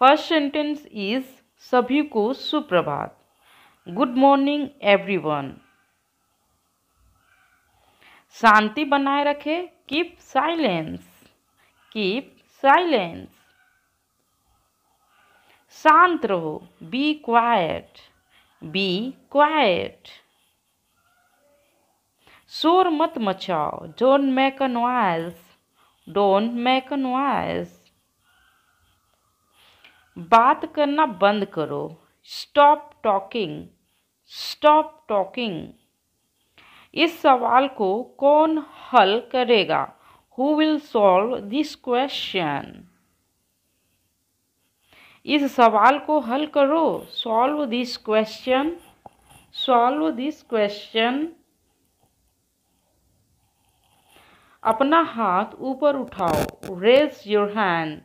first sentence is सभी को सुप्रभात गुड मॉर्निंग एवरीवन शांति बनाए रखे कीप साइलेंस कीप साइलेंस शांत रहो बी क्वाइट बी क्वाइट शोर मत मचाओ don't make a noise don't make a noise बात करना बंद करो स्टॉप टॉकिंग स्टॉप टॉकिंग इस सवाल को कौन हल करेगा who will solve this question इस सवाल को हल करो solve this question solve this question अपना हाथ ऊपर उठाओ raise your hand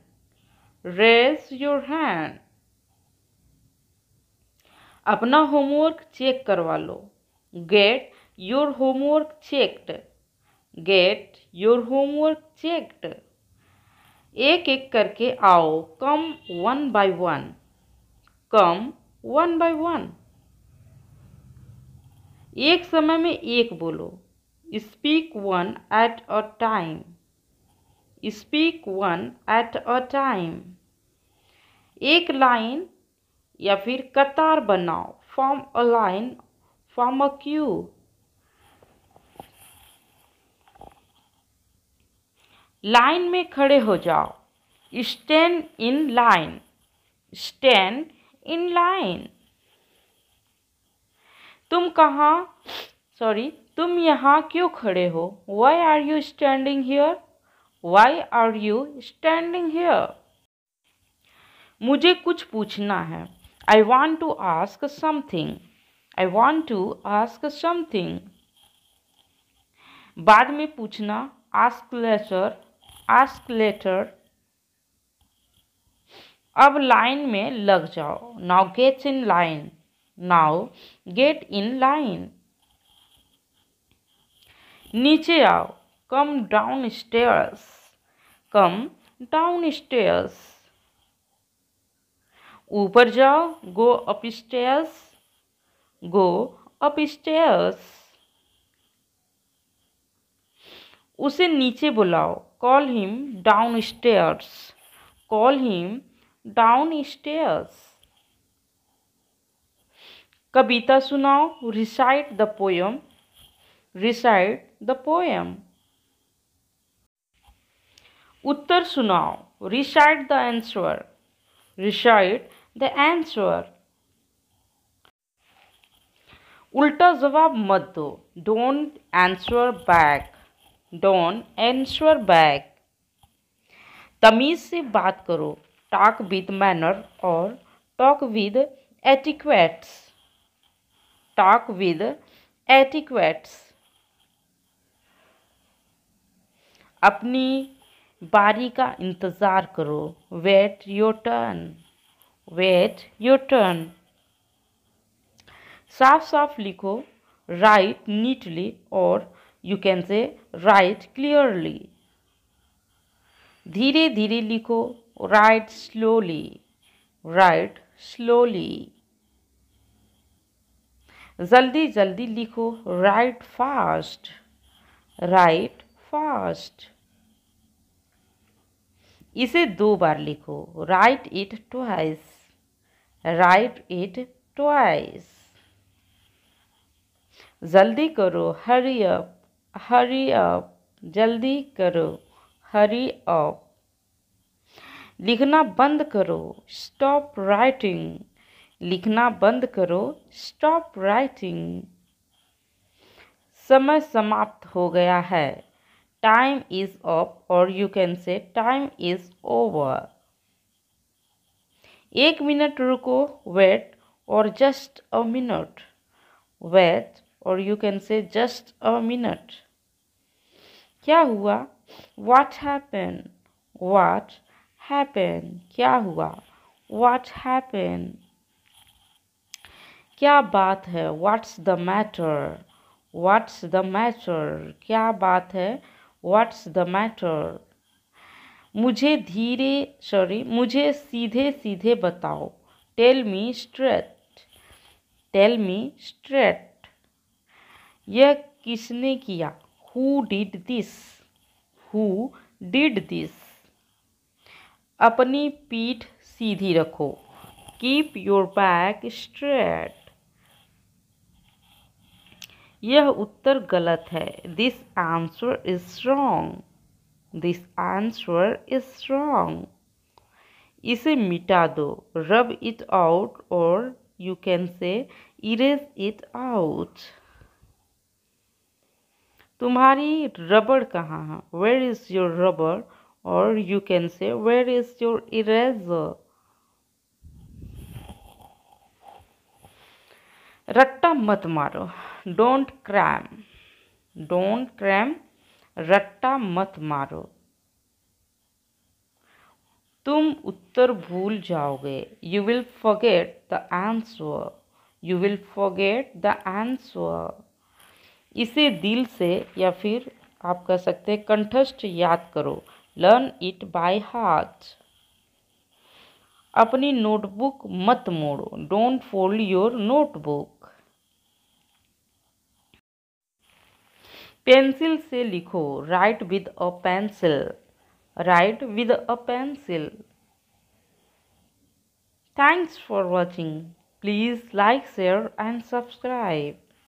raise your hand अपना होमवर्क चेक करवा लो get your homework checked get your homework checked एक एक करके आओ come one by one come one by one एक समय में एक बोलो speak one at a time speak one at a time एक लाइन या फिर कतार बनाओ form a line form a queue line में खड़े हो जाओ stand in line stand in line तुम कहाँ सॉरी तुम यहाँ क्यों खड़े हो why are you standing here why are you standing here मुझे कुछ पूछना है I want to ask something I want to ask something बाद में पूछना आस्क लेटर आस्क लेटर अब लाइन में लग जाओ now gets in line now get in line नीचे आओ come downstairs come downstairs ऊपर जाओ go upstairs go upstairs उसे नीचे बुलाओ call him downstairs call him downstairs कविता सुनाओ recite the poem recite the poem उत्तर सुनाओ recite the answer recite the answer उल्टा जवाब मत दो don't answer back don't answer back तमीज़ से बात करो talk with manner or talk with etiquettes talk with etiquettes अपनी बारी का इंतज़ार करो wait your turn wait your turn साफ साफ लिखो write neatly or you can say write clearly धीरे धीरे लिखो राइट स्लोली राइट स्लोली जल्दी जल्दी लिखो राइट फास्ट राइट फास्ट इसे दो बार लिखो write it twice write it twice जल्दी करो हरी अप हरी अप जल्दी करो हरी अप लिखना बंद करो स्टॉप राइटिंग लिखना बंद करो स्टॉप राइटिंग समय समाप्त हो गया है time is up or you can say time is over एक मिनट रुको wait or just a minute wait or you can say just a minute क्या हुआ वाट हैपन वाट हैपन क्या हुआ वाट हैपन क्या बात है what's the matter what's the matter क्या बात है वाट्स द मैटर मुझे धीरे सॉरी मुझे सीधे सीधे बताओ tell me straight tell me straight यह किसने किया who did this who did this अपनी पीठ सीधी रखो कीप योर बैक स्ट्रेट यह उत्तर गलत है this answer is wrong this answer is wrong इसे मिटा दो rub it out or you can say erase it out तुम्हारी रबड़ कहाँ है where is your rubber or you can say where is your eraser रट्टा मत मारो डोंट क्रैम डोंट क्रैम रट्टा मत मारो तुम उत्तर भूल जाओगे you will forget the answer you will forget the answer इसे दिल से या फिर आप कह सकते हैं कंठस्थ याद करो लर्न इट बाय हार्ट अपनी नोटबुक मत मोड़ो don't fold your notebook pencil से लिखो write with a pencil write with a pencil thanks for watching please like share and subscribe